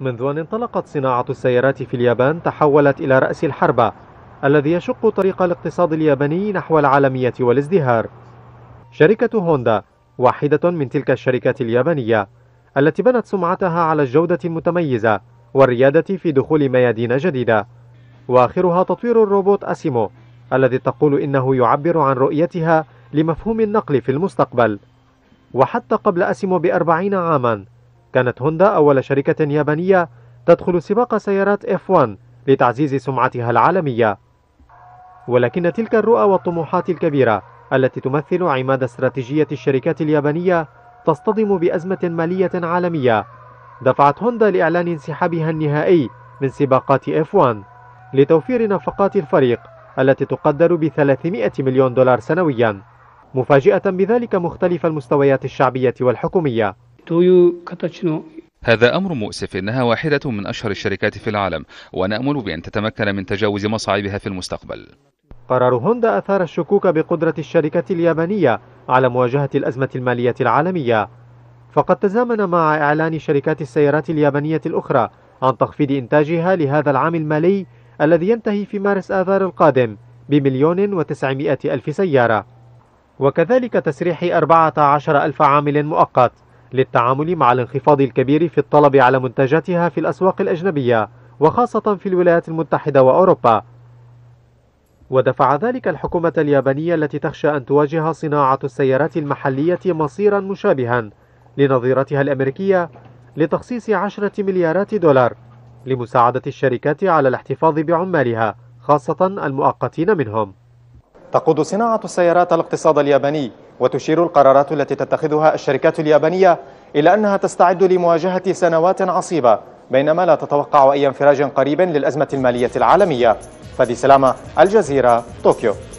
منذ أن انطلقت صناعة السيارات في اليابان تحولت إلى رأس الحربة الذي يشق طريق الاقتصاد الياباني نحو العالمية والازدهار شركة هوندا واحدة من تلك الشركات اليابانية التي بنت سمعتها على الجودة المتميزة والريادة في دخول ميادين جديدة وآخرها تطوير الروبوت أسيمو الذي تقول إنه يعبر عن رؤيتها لمفهوم النقل في المستقبل وحتى قبل أسيمو بأربعين عاماً كانت هوندا أول شركة يابانية تدخل سباق سيارات F1 لتعزيز سمعتها العالمية ولكن تلك الرؤى والطموحات الكبيرة التي تمثل عماد استراتيجية الشركات اليابانية تصطدم بأزمة مالية عالمية دفعت هوندا لإعلان انسحابها النهائي من سباقات F1 لتوفير نفقات الفريق التي تقدر ب 300 مليون دولار سنويا مفاجئة بذلك مختلف المستويات الشعبية والحكومية هذا أمر مؤسف إنها واحدة من أشهر الشركات في العالم ونأمل بأن تتمكن من تجاوز مصاعبها في المستقبل قرار هوندا أثار الشكوك بقدرة الشركة اليابانية على مواجهة الأزمة المالية العالمية فقد تزامن مع إعلان شركات السيارات اليابانية الأخرى عن تخفيض إنتاجها لهذا العام المالي الذي ينتهي في مارس آذار القادم بمليون وتسعمائة ألف سيارة وكذلك تسريح عشر ألف عامل مؤقت للتعامل مع الانخفاض الكبير في الطلب على منتجاتها في الأسواق الأجنبية وخاصة في الولايات المتحدة وأوروبا ودفع ذلك الحكومة اليابانية التي تخشى أن تواجه صناعة السيارات المحلية مصيرا مشابها لنظيرتها الأمريكية لتخصيص عشرة مليارات دولار لمساعدة الشركات على الاحتفاظ بعمالها خاصة المؤقتين منهم تقود صناعة السيارات الاقتصاد الياباني وتشير القرارات التي تتخذها الشركات اليابانية إلى أنها تستعد لمواجهة سنوات عصيبة بينما لا تتوقع أي انفراج قريب للأزمة المالية العالمية فدي سلامة الجزيرة طوكيو